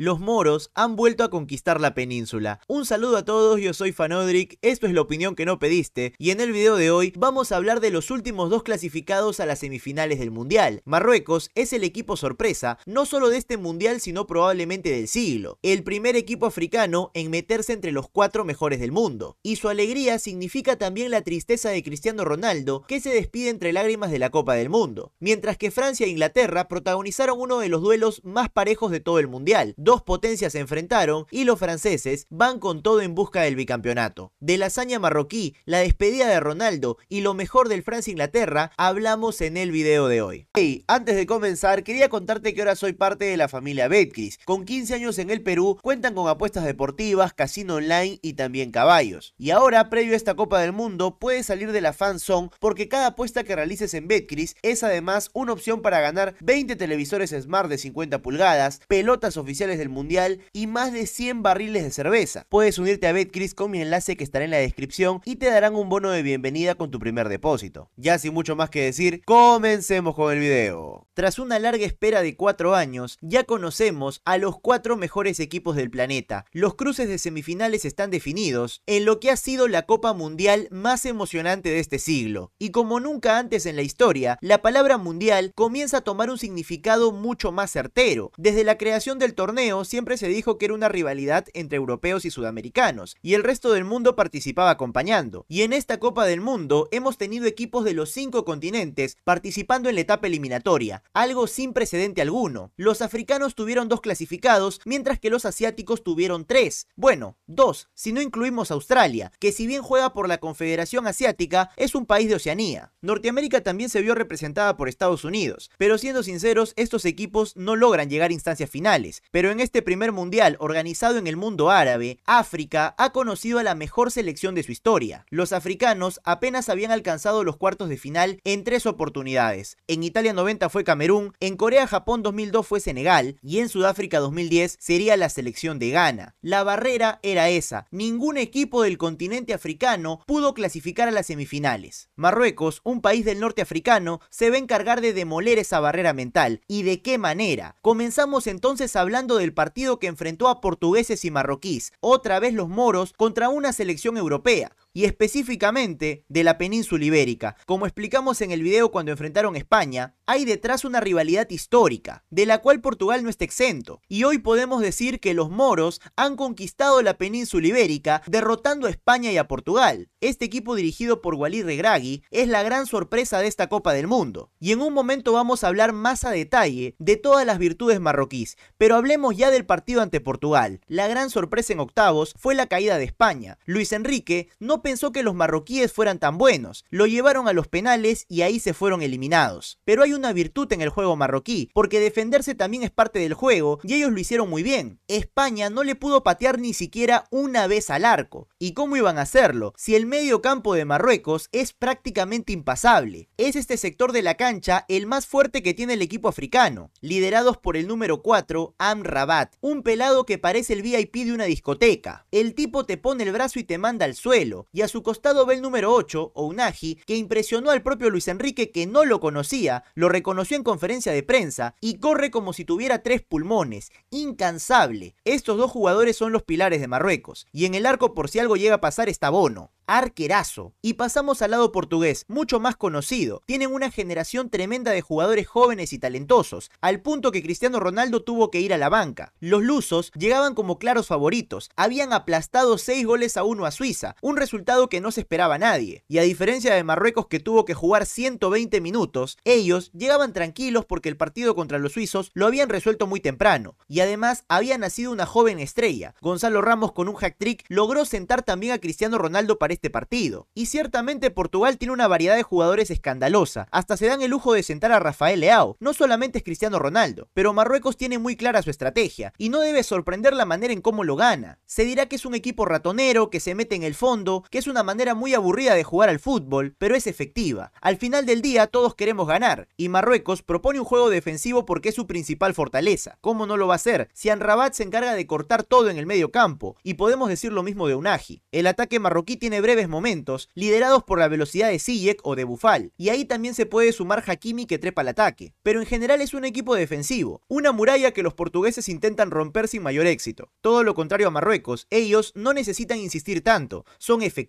los moros han vuelto a conquistar la península. Un saludo a todos, yo soy Fanodric, esto es la opinión que no pediste, y en el video de hoy vamos a hablar de los últimos dos clasificados a las semifinales del Mundial. Marruecos es el equipo sorpresa, no solo de este Mundial, sino probablemente del siglo. El primer equipo africano en meterse entre los cuatro mejores del mundo. Y su alegría significa también la tristeza de Cristiano Ronaldo, que se despide entre lágrimas de la Copa del Mundo. Mientras que Francia e Inglaterra protagonizaron uno de los duelos más parejos de todo el Mundial, dos potencias se enfrentaron y los franceses van con todo en busca del bicampeonato. De la hazaña marroquí, la despedida de Ronaldo y lo mejor del Francia-Inglaterra, hablamos en el video de hoy. Hey, antes de comenzar, quería contarte que ahora soy parte de la familia Betcris. Con 15 años en el Perú, cuentan con apuestas deportivas, casino online y también caballos. Y ahora, previo a esta Copa del Mundo, puedes salir de la fan zone porque cada apuesta que realices en Betcris es además una opción para ganar 20 televisores Smart de 50 pulgadas, pelotas oficiales del mundial y más de 100 barriles de cerveza. Puedes unirte a BetCris con mi enlace que estará en la descripción y te darán un bono de bienvenida con tu primer depósito. Ya sin mucho más que decir, comencemos con el video. Tras una larga espera de 4 años, ya conocemos a los 4 mejores equipos del planeta. Los cruces de semifinales están definidos en lo que ha sido la Copa Mundial más emocionante de este siglo. Y como nunca antes en la historia, la palabra mundial comienza a tomar un significado mucho más certero. Desde la creación del torneo, siempre se dijo que era una rivalidad entre europeos y sudamericanos, y el resto del mundo participaba acompañando. Y en esta Copa del Mundo hemos tenido equipos de los cinco continentes participando en la etapa eliminatoria, algo sin precedente alguno. Los africanos tuvieron dos clasificados, mientras que los asiáticos tuvieron tres. Bueno, dos, si no incluimos Australia, que si bien juega por la Confederación Asiática, es un país de Oceanía. Norteamérica también se vio representada por Estados Unidos, pero siendo sinceros, estos equipos no logran llegar a instancias finales, pero en este primer mundial, organizado en el mundo árabe, África ha conocido a la mejor selección de su historia. Los africanos apenas habían alcanzado los cuartos de final en tres oportunidades. En Italia 90 fue Camerún, en Corea-Japón 2002 fue Senegal y en Sudáfrica 2010 sería la selección de Ghana. La barrera era esa, ningún equipo del continente africano pudo clasificar a las semifinales. Marruecos, un país del norte africano, se va a encargar de demoler esa barrera mental. ¿Y de qué manera? Comenzamos entonces hablando de del partido que enfrentó a portugueses y marroquíes, otra vez los moros contra una selección europea y específicamente de la península ibérica. Como explicamos en el video cuando enfrentaron España, hay detrás una rivalidad histórica, de la cual Portugal no está exento, y hoy podemos decir que los moros han conquistado la península ibérica derrotando a España y a Portugal. Este equipo dirigido por Walid Regragui es la gran sorpresa de esta Copa del Mundo, y en un momento vamos a hablar más a detalle de todas las virtudes marroquíes, pero hablemos ya del partido ante Portugal. La gran sorpresa en octavos fue la caída de España. Luis Enrique no pensó que los marroquíes fueran tan buenos, lo llevaron a los penales y ahí se fueron eliminados. Pero hay una virtud en el juego marroquí, porque defenderse también es parte del juego y ellos lo hicieron muy bien. España no le pudo patear ni siquiera una vez al arco. ¿Y cómo iban a hacerlo? Si el medio campo de Marruecos es prácticamente impasable. Es este sector de la cancha el más fuerte que tiene el equipo africano, liderados por el número 4, Amrabat, un pelado que parece el VIP de una discoteca. El tipo te pone el brazo y te manda al suelo, y a su costado ve el número 8, Ounagi, que impresionó al propio Luis Enrique que no lo conocía, lo reconoció en conferencia de prensa y corre como si tuviera tres pulmones, incansable. Estos dos jugadores son los pilares de Marruecos, y en el arco por si algo llega a pasar está Bono arquerazo. Y pasamos al lado portugués, mucho más conocido. Tienen una generación tremenda de jugadores jóvenes y talentosos, al punto que Cristiano Ronaldo tuvo que ir a la banca. Los lusos llegaban como claros favoritos, habían aplastado 6 goles a 1 a Suiza, un resultado que no se esperaba nadie. Y a diferencia de Marruecos que tuvo que jugar 120 minutos, ellos llegaban tranquilos porque el partido contra los suizos lo habían resuelto muy temprano. Y además había nacido una joven estrella. Gonzalo Ramos con un hack-trick logró sentar también a Cristiano Ronaldo para este partido. Y ciertamente Portugal tiene una variedad de jugadores escandalosa. Hasta se dan el lujo de sentar a Rafael Leao. No solamente es Cristiano Ronaldo, pero Marruecos tiene muy clara su estrategia y no debe sorprender la manera en cómo lo gana. Se dirá que es un equipo ratonero que se mete en el fondo, que es una manera muy aburrida de jugar al fútbol, pero es efectiva. Al final del día todos queremos ganar, y Marruecos propone un juego defensivo porque es su principal fortaleza. ¿Cómo no lo va a hacer si Anrabat se encarga de cortar todo en el medio campo? Y podemos decir lo mismo de Unagi. El ataque marroquí tiene breves momentos, liderados por la velocidad de Sijek o de Bufal, y ahí también se puede sumar Hakimi que trepa al ataque. Pero en general es un equipo defensivo, una muralla que los portugueses intentan romper sin mayor éxito. Todo lo contrario a Marruecos, ellos no necesitan insistir tanto, son efectivos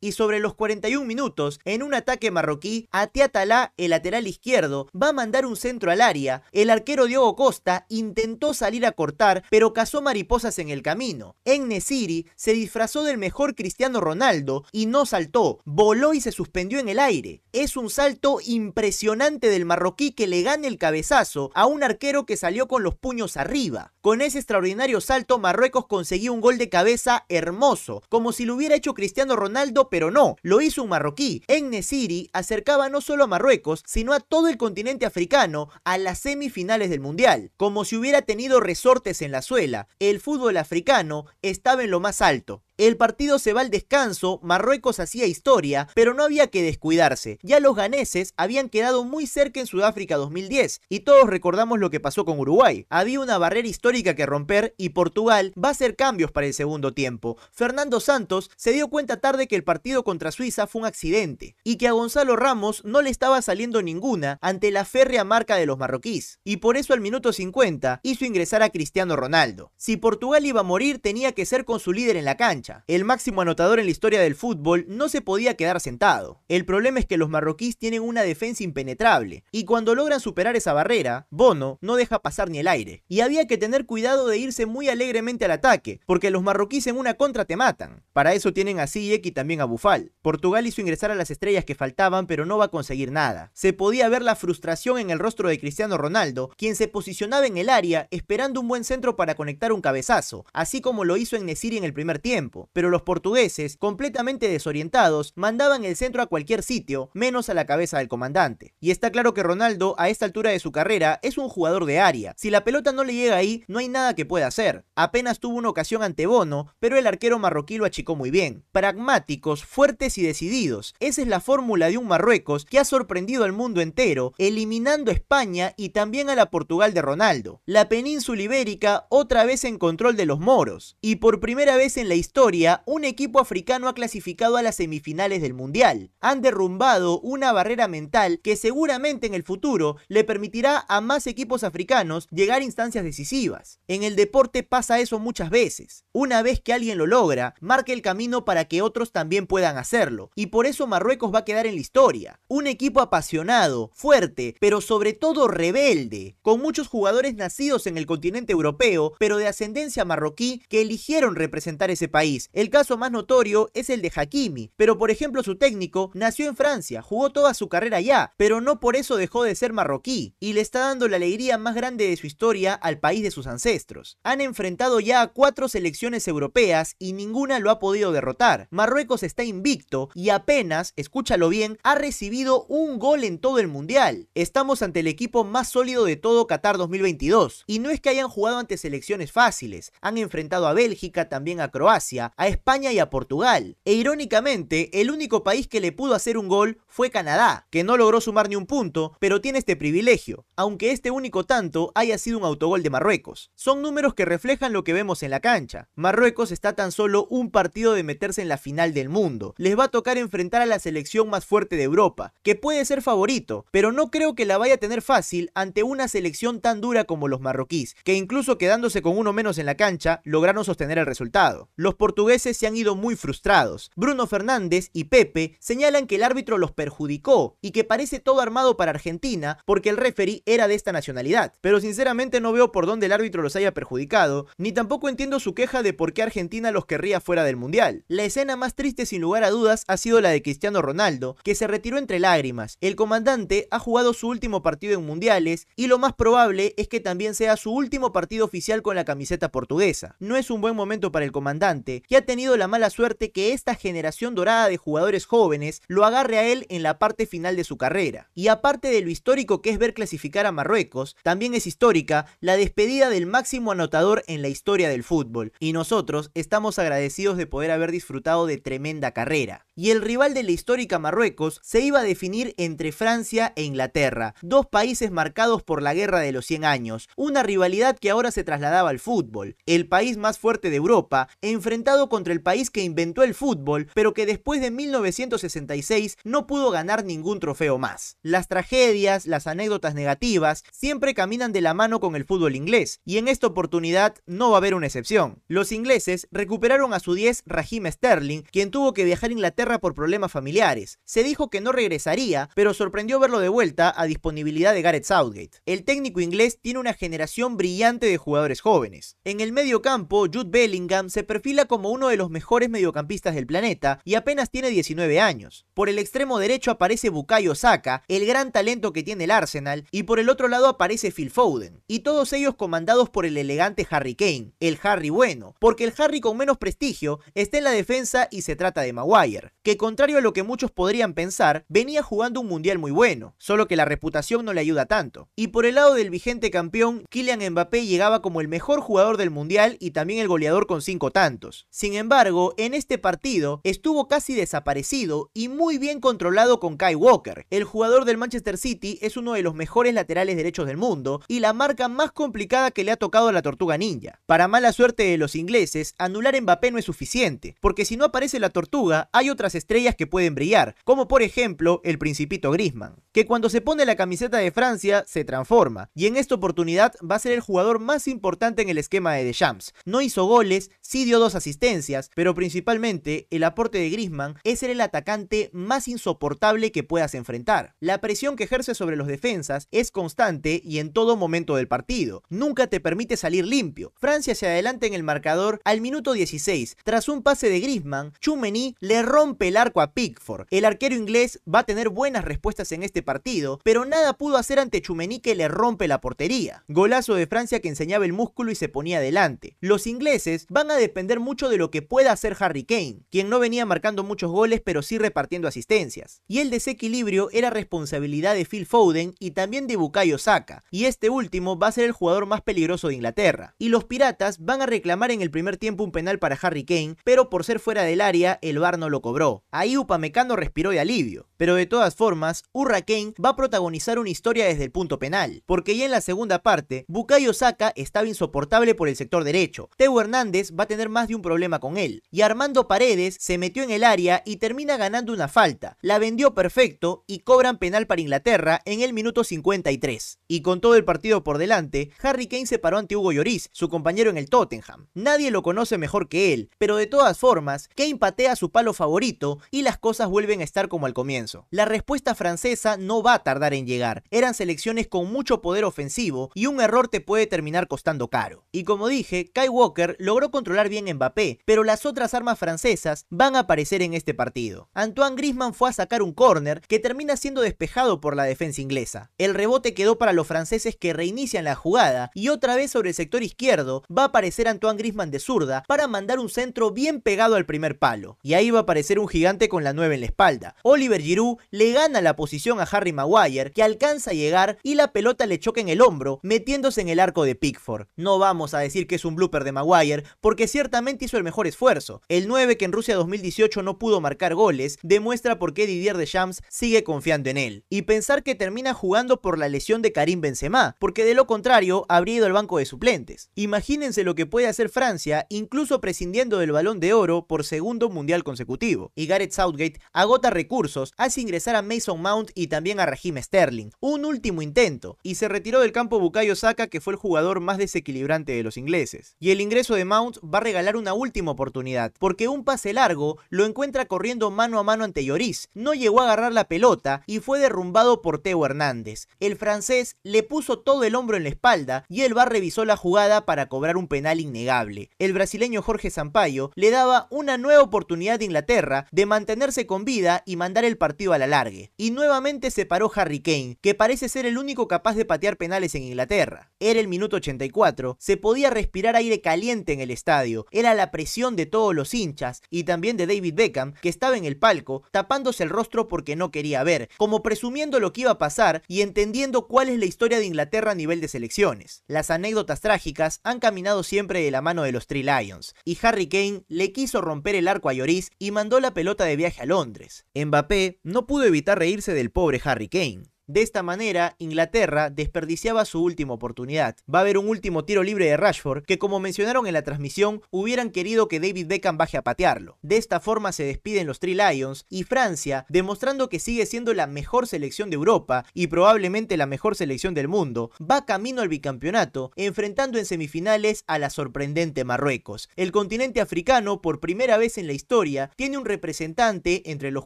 y sobre los 41 minutos, en un ataque marroquí, Atiatalá, el lateral izquierdo, va a mandar un centro al área. El arquero Diogo Costa intentó salir a cortar, pero cazó mariposas en el camino. En Nesiri se disfrazó del mejor Cristiano Ronaldo y no saltó, voló y se suspendió en el aire. Es un salto impresionante del marroquí que le gana el cabezazo a un arquero que salió con los puños arriba. Con ese extraordinario salto, Marruecos conseguía un gol de cabeza hermoso, como si lo hubiera hecho Cristiano Ronaldo, pero no, lo hizo un marroquí. En Nesiri acercaba no solo a Marruecos, sino a todo el continente africano a las semifinales del Mundial, como si hubiera tenido resortes en la suela. El fútbol africano estaba en lo más alto. El partido se va al descanso, Marruecos hacía historia, pero no había que descuidarse. Ya los ganeses habían quedado muy cerca en Sudáfrica 2010 y todos recordamos lo que pasó con Uruguay. Había una barrera histórica que romper y Portugal va a hacer cambios para el segundo tiempo. Fernando Santos se dio cuenta tarde que el partido contra Suiza fue un accidente y que a Gonzalo Ramos no le estaba saliendo ninguna ante la férrea marca de los marroquíes y por eso al minuto 50 hizo ingresar a Cristiano Ronaldo. Si Portugal iba a morir tenía que ser con su líder en la cancha el máximo anotador en la historia del fútbol no se podía quedar sentado. El problema es que los marroquíes tienen una defensa impenetrable y cuando logran superar esa barrera, Bono no deja pasar ni el aire. Y había que tener cuidado de irse muy alegremente al ataque, porque los marroquíes en una contra te matan. Para eso tienen a Ziyech y también a Bufal. Portugal hizo ingresar a las estrellas que faltaban, pero no va a conseguir nada. Se podía ver la frustración en el rostro de Cristiano Ronaldo, quien se posicionaba en el área esperando un buen centro para conectar un cabezazo, así como lo hizo en Neciri en el primer tiempo pero los portugueses, completamente desorientados, mandaban el centro a cualquier sitio, menos a la cabeza del comandante. Y está claro que Ronaldo, a esta altura de su carrera, es un jugador de área. Si la pelota no le llega ahí, no hay nada que pueda hacer. Apenas tuvo una ocasión ante Bono, pero el arquero marroquí lo achicó muy bien. Pragmáticos, fuertes y decididos. Esa es la fórmula de un Marruecos que ha sorprendido al mundo entero, eliminando a España y también a la Portugal de Ronaldo. La península ibérica otra vez en control de los moros. Y por primera vez en la historia, un equipo africano ha clasificado a las semifinales del Mundial. Han derrumbado una barrera mental que seguramente en el futuro le permitirá a más equipos africanos llegar a instancias decisivas. En el deporte pasa eso muchas veces. Una vez que alguien lo logra, marca el camino para que otros también puedan hacerlo. Y por eso Marruecos va a quedar en la historia. Un equipo apasionado, fuerte, pero sobre todo rebelde, con muchos jugadores nacidos en el continente europeo, pero de ascendencia marroquí que eligieron representar ese país el caso más notorio es el de Hakimi, pero por ejemplo su técnico nació en Francia, jugó toda su carrera allá, pero no por eso dejó de ser marroquí y le está dando la alegría más grande de su historia al país de sus ancestros. Han enfrentado ya a cuatro selecciones europeas y ninguna lo ha podido derrotar. Marruecos está invicto y apenas, escúchalo bien, ha recibido un gol en todo el mundial. Estamos ante el equipo más sólido de todo Qatar 2022 y no es que hayan jugado ante selecciones fáciles, han enfrentado a Bélgica, también a Croacia, a España y a Portugal. E irónicamente, el único país que le pudo hacer un gol fue Canadá, que no logró sumar ni un punto, pero tiene este privilegio, aunque este único tanto haya sido un autogol de Marruecos. Son números que reflejan lo que vemos en la cancha. Marruecos está tan solo un partido de meterse en la final del mundo. Les va a tocar enfrentar a la selección más fuerte de Europa, que puede ser favorito, pero no creo que la vaya a tener fácil ante una selección tan dura como los marroquíes, que incluso quedándose con uno menos en la cancha, lograron sostener el resultado. Los portugueses se han ido muy frustrados. Bruno Fernández y Pepe señalan que el árbitro los perjudicó y que parece todo armado para Argentina porque el referee era de esta nacionalidad. Pero sinceramente no veo por dónde el árbitro los haya perjudicado, ni tampoco entiendo su queja de por qué Argentina los querría fuera del Mundial. La escena más triste sin lugar a dudas ha sido la de Cristiano Ronaldo, que se retiró entre lágrimas. El comandante ha jugado su último partido en Mundiales y lo más probable es que también sea su último partido oficial con la camiseta portuguesa. No es un buen momento para el comandante, que ha tenido la mala suerte que esta generación dorada de jugadores jóvenes lo agarre a él en la parte final de su carrera. Y aparte de lo histórico que es ver clasificar a Marruecos, también es histórica la despedida del máximo anotador en la historia del fútbol, y nosotros estamos agradecidos de poder haber disfrutado de tremenda carrera y el rival de la histórica Marruecos se iba a definir entre Francia e Inglaterra, dos países marcados por la Guerra de los 100 años, una rivalidad que ahora se trasladaba al fútbol. El país más fuerte de Europa, enfrentado contra el país que inventó el fútbol, pero que después de 1966 no pudo ganar ningún trofeo más. Las tragedias, las anécdotas negativas, siempre caminan de la mano con el fútbol inglés, y en esta oportunidad no va a haber una excepción. Los ingleses recuperaron a su 10 Raheem Sterling, quien tuvo que viajar a Inglaterra por problemas familiares. Se dijo que no regresaría, pero sorprendió verlo de vuelta a disponibilidad de Gareth Southgate. El técnico inglés tiene una generación brillante de jugadores jóvenes. En el medio campo, Jude Bellingham se perfila como uno de los mejores mediocampistas del planeta y apenas tiene 19 años. Por el extremo derecho aparece Bukayo Saka, el gran talento que tiene el Arsenal, y por el otro lado aparece Phil Foden, y todos ellos comandados por el elegante Harry Kane, el Harry bueno, porque el Harry con menos prestigio está en la defensa y se trata de Maguire que contrario a lo que muchos podrían pensar, venía jugando un mundial muy bueno, solo que la reputación no le ayuda tanto. Y por el lado del vigente campeón, Kylian Mbappé llegaba como el mejor jugador del mundial y también el goleador con cinco tantos. Sin embargo, en este partido estuvo casi desaparecido y muy bien controlado con Kai Walker. El jugador del Manchester City es uno de los mejores laterales derechos del mundo y la marca más complicada que le ha tocado a la Tortuga Ninja. Para mala suerte de los ingleses, anular Mbappé no es suficiente, porque si no aparece la Tortuga, hay otras estrellas que pueden brillar, como por ejemplo el Principito Grisman, que cuando se pone la camiseta de Francia se transforma, y en esta oportunidad va a ser el jugador más importante en el esquema de Deschamps. No hizo goles, sí dio dos asistencias, pero principalmente el aporte de Grisman es ser el atacante más insoportable que puedas enfrentar. La presión que ejerce sobre los defensas es constante y en todo momento del partido. Nunca te permite salir limpio. Francia se adelanta en el marcador al minuto 16. Tras un pase de Grisman, Chumeni le rompe el arco a Pickford. El arquero inglés va a tener buenas respuestas en este partido, pero nada pudo hacer ante Chumení que le rompe la portería. Golazo de Francia que enseñaba el músculo y se ponía adelante. Los ingleses van a depender mucho de lo que pueda hacer Harry Kane, quien no venía marcando muchos goles pero sí repartiendo asistencias. Y el desequilibrio era responsabilidad de Phil Foden y también de Bukayo Saka, y este último va a ser el jugador más peligroso de Inglaterra. Y los piratas van a reclamar en el primer tiempo un penal para Harry Kane, pero por ser fuera del área el VAR no lo cobró. Ahí Upamecano respiró de alivio. Pero de todas formas, Kane va a protagonizar una historia desde el punto penal, porque ya en la segunda parte, Bukayo Saka estaba insoportable por el sector derecho. Teo Hernández va a tener más de un problema con él. Y Armando Paredes se metió en el área y termina ganando una falta. La vendió perfecto y cobran penal para Inglaterra en el minuto 53. Y con todo el partido por delante, Harry Kane se paró ante Hugo Lloris, su compañero en el Tottenham. Nadie lo conoce mejor que él, pero de todas formas, Kane patea su palo favorito y las cosas vuelven a estar como al comienzo. La respuesta francesa no va a tardar en llegar, eran selecciones con mucho poder ofensivo y un error te puede terminar costando caro. Y como dije, Kai Walker logró controlar bien Mbappé, pero las otras armas francesas van a aparecer en este partido. Antoine Griezmann fue a sacar un córner que termina siendo despejado por la defensa inglesa. El rebote quedó para los franceses que reinician la jugada y otra vez sobre el sector izquierdo va a aparecer Antoine Griezmann de zurda para mandar un centro bien pegado al primer palo. Y ahí va a aparecer un gigante con la 9 en la espalda. Oliver Giroud le gana la posición a Harry Maguire, que alcanza a llegar y la pelota le choca en el hombro, metiéndose en el arco de Pickford. No vamos a decir que es un blooper de Maguire, porque ciertamente hizo el mejor esfuerzo. El 9 que en Rusia 2018 no pudo marcar goles, demuestra por qué Didier Deschamps sigue confiando en él. Y pensar que termina jugando por la lesión de Karim Benzema, porque de lo contrario habría ido al banco de suplentes. Imagínense lo que puede hacer Francia, incluso prescindiendo del balón de oro por segundo mundial consecutivo y Gareth Southgate agota recursos, hace ingresar a Mason Mount y también a Raheem Sterling. Un último intento, y se retiró del campo Bukayo Saka, que fue el jugador más desequilibrante de los ingleses. Y el ingreso de Mount va a regalar una última oportunidad, porque un pase largo lo encuentra corriendo mano a mano ante Lloris, no llegó a agarrar la pelota y fue derrumbado por Teo Hernández. El francés le puso todo el hombro en la espalda y el bar revisó la jugada para cobrar un penal innegable. El brasileño Jorge Sampaio le daba una nueva oportunidad de Inglaterra de mantenerse con vida y mandar el partido a la largue. Y nuevamente se paró Harry Kane, que parece ser el único capaz de patear penales en Inglaterra. Era el minuto 84, se podía respirar aire caliente en el estadio, era la presión de todos los hinchas y también de David Beckham, que estaba en el palco, tapándose el rostro porque no quería ver, como presumiendo lo que iba a pasar y entendiendo cuál es la historia de Inglaterra a nivel de selecciones. Las anécdotas trágicas han caminado siempre de la mano de los Three Lions, y Harry Kane le quiso romper el arco a Lloris y mandó la pelota de viaje a Londres. Mbappé no pudo evitar reírse del pobre Harry Kane. De esta manera, Inglaterra desperdiciaba su última oportunidad. Va a haber un último tiro libre de Rashford, que como mencionaron en la transmisión, hubieran querido que David Beckham baje a patearlo. De esta forma se despiden los Three Lions y Francia, demostrando que sigue siendo la mejor selección de Europa y probablemente la mejor selección del mundo, va camino al bicampeonato, enfrentando en semifinales a la sorprendente Marruecos. El continente africano, por primera vez en la historia, tiene un representante entre los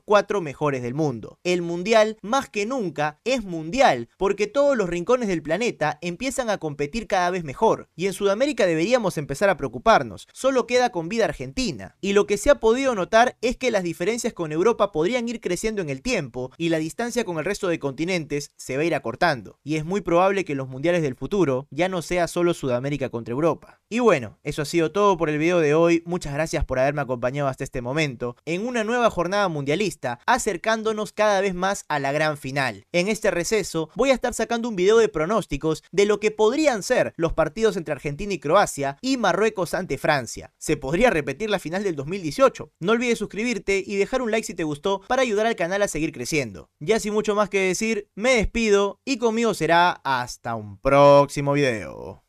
cuatro mejores del mundo. El Mundial, más que nunca, es mundial, porque todos los rincones del planeta empiezan a competir cada vez mejor, y en Sudamérica deberíamos empezar a preocuparnos, solo queda con vida Argentina. Y lo que se ha podido notar es que las diferencias con Europa podrían ir creciendo en el tiempo, y la distancia con el resto de continentes se va a ir acortando, y es muy probable que los mundiales del futuro ya no sea solo Sudamérica contra Europa. Y bueno, eso ha sido todo por el video de hoy, muchas gracias por haberme acompañado hasta este momento, en una nueva jornada mundialista, acercándonos cada vez más a la gran final. En este este receso voy a estar sacando un video de pronósticos de lo que podrían ser los partidos entre Argentina y Croacia y Marruecos ante Francia. Se podría repetir la final del 2018. No olvides suscribirte y dejar un like si te gustó para ayudar al canal a seguir creciendo. Ya sin mucho más que decir, me despido y conmigo será hasta un próximo video.